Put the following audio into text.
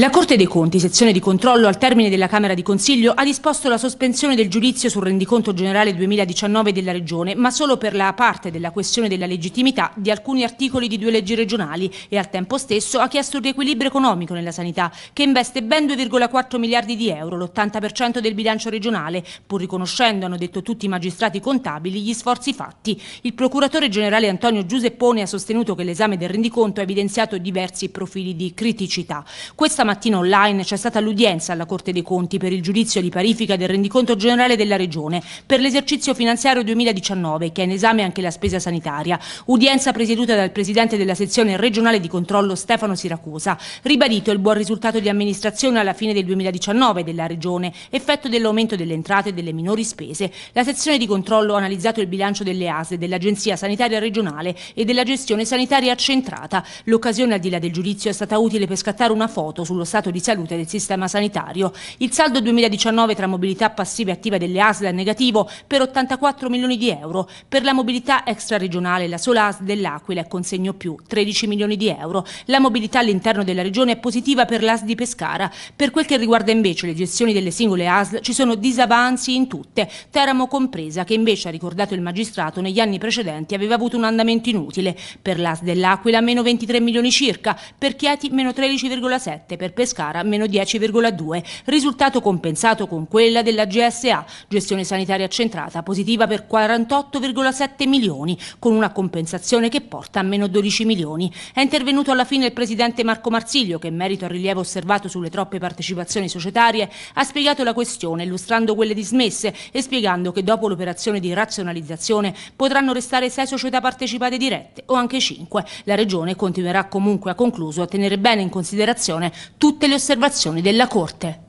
La Corte dei Conti, sezione di controllo al termine della Camera di Consiglio, ha disposto la sospensione del giudizio sul rendiconto generale 2019 della Regione, ma solo per la parte della questione della legittimità di alcuni articoli di due leggi regionali e al tempo stesso ha chiesto il riequilibrio economico nella sanità, che investe ben 2,4 miliardi di euro, l'80% del bilancio regionale, pur riconoscendo, hanno detto tutti i magistrati contabili, gli sforzi fatti. Il procuratore generale Antonio Giuseppone ha sostenuto che l'esame del rendiconto ha evidenziato diversi profili di criticità. Questa stamattina online c'è stata l'udienza alla Corte dei Conti per il giudizio di parifica del rendiconto generale della Regione per l'esercizio finanziario 2019, che è in esame anche la spesa sanitaria. Udienza presieduta dal Presidente della sezione regionale di controllo Stefano Siracusa. Ribadito il buon risultato di amministrazione alla fine del 2019 della Regione, effetto dell'aumento delle entrate e delle minori spese. La sezione di controllo ha analizzato il bilancio delle ASE, dell'Agenzia Sanitaria Regionale e della gestione sanitaria accentrata. L'occasione al di là del giudizio è stata utile per scattare una foto sulla sullo stato di salute del sistema sanitario. Il saldo 2019 tra mobilità passiva e attiva delle ASL è negativo per 84 milioni di euro. Per la mobilità extraregionale la sola ASL dell'Aquila è consegno più 13 milioni di euro. La mobilità all'interno della regione è positiva per l'ASL di Pescara. Per quel che riguarda invece le gestioni delle singole ASL ci sono disavanzi in tutte, Teramo compresa che invece ha ricordato il magistrato negli anni precedenti aveva avuto un andamento inutile. Per l'AS dell'Aquila meno 23 milioni circa, per Chieti meno 13,7, per Pescara, meno 10,2, risultato compensato con quella della GSA, gestione sanitaria centrata, positiva per 48,7 milioni, con una compensazione che porta a meno 12 milioni. È intervenuto alla fine il presidente Marco Marsiglio, che in merito al rilievo osservato sulle troppe partecipazioni societarie, ha spiegato la questione illustrando quelle dismesse e spiegando che dopo l'operazione di razionalizzazione potranno restare sei società partecipate dirette o anche cinque. La Regione continuerà comunque, ha concluso, a tenere bene in considerazione tutte le osservazioni della Corte.